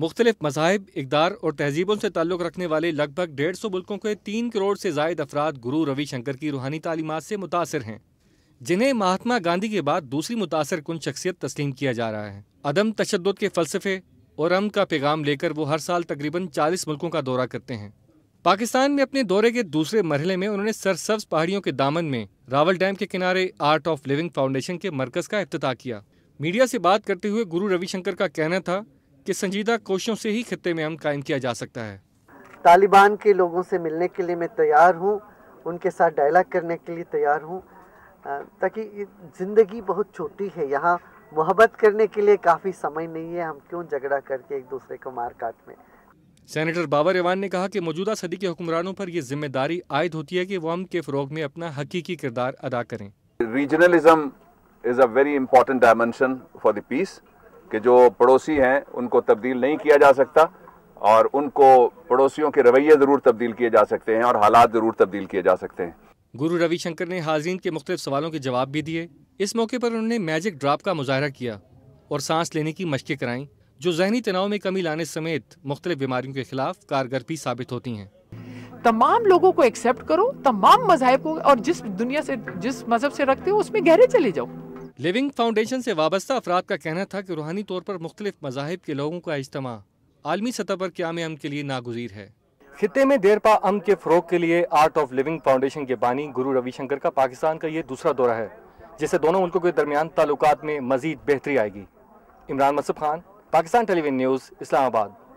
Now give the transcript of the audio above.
मुख्तलिफ मजाहब इकदार और तहजीबों से ताल्लुक़ रखने वाले लगभग डेढ़ सौ मुल्कों के तीन करोड़ से जायद अफराद गुरु रविशंकर की रूहानी तालीमत से मुतासर हैं जिन्हें महात्मा गांधी के बाद दूसरी मुतासर कन शख्सियत तस्लीम किया जा रहा है अदम तशद के फलसफे और अम का पैगाम लेकर वो हर साल तकरीबन चालीस मुल्कों का दौरा करते हैं पाकिस्तान में अपने दौरे के दूसरे मरहले में उन्होंने सरसब्ज पहाड़ियों के दामन में रावल डैम के किनारे आर्ट ऑफ लिविंग फाउंडेशन के मरकज़ का अफ्ताह किया मीडिया से बात करते हुए गुरु रविशंकर का कहना था कि संजीदा कोशिशों से ही खत्े में अम कायम किया जा सकता है तालिबान के लोगों से मिलने के लिए मैं तैयार हूँ उनके साथ डायलॉग करने के लिए तैयार हूँ ताकि ज़िंदगी बहुत छोटी है यहाँ मोहब्बत करने के लिए काफ़ी समय नहीं है हम क्यों झगड़ा करके एक दूसरे को मार काट में सेनेटर बाबर रेवान ने कहा कि मौजूदा सदी के हुक्मरानों पर यह जिम्मेदारी आयद होती है कि वो अम के फरोग में अपना हकीकी किरदार अदा करें regionalism is a very important dimension for the peace कि जो पड़ोसी हैं उनको तब्दील नहीं किया जा सकता और उनको पड़ोसियों के रवैये ज़रूर तब्दील किए जा सकते हैं और हालात ज़रूर तब्दील किए जा सकते हैं गुरु रविशंकर ने हाजीन के मुख्त सवालों के जवाब भी दिए इस मौके पर उन्होंने मैजिक ड्राप का मुजाहरा किया और सांस लेने की मशक़ें कराई जो जहनी तनाव में कमी लाने समेत मुख्तलि बीमारियों के खिलाफ कारगर भी साबित होती हैं तमाम लोगों को एक्सेप्ट करो तमाम मजाहब को और जिस दुनिया से जिस मजहब से रखते हो उसमें गहरे चले जाओ लिविंग फाउंडेशन से वाबस्ता अफराद का कहना था कि रूहानी तौर पर मुख्तलिफ मजाहब के लोगों का इज्तम आलमी सतह पर क्याम अम के लिए नागजीर है खत्े में देर पा अम के फ़रोग के लिए आर्ट ऑफ लिविंग फाउंडेशन के बानी गुरु रविशंकर का पाकिस्तान का ये दूसरा दौरा है जिससे दोनों मुल्कों के दरमियान तल्लत में मजीद बेहतरी आएगी इमरान मसफ खान पाकिस्तान टेलीविजन न्यूज़ इस्लामाबाद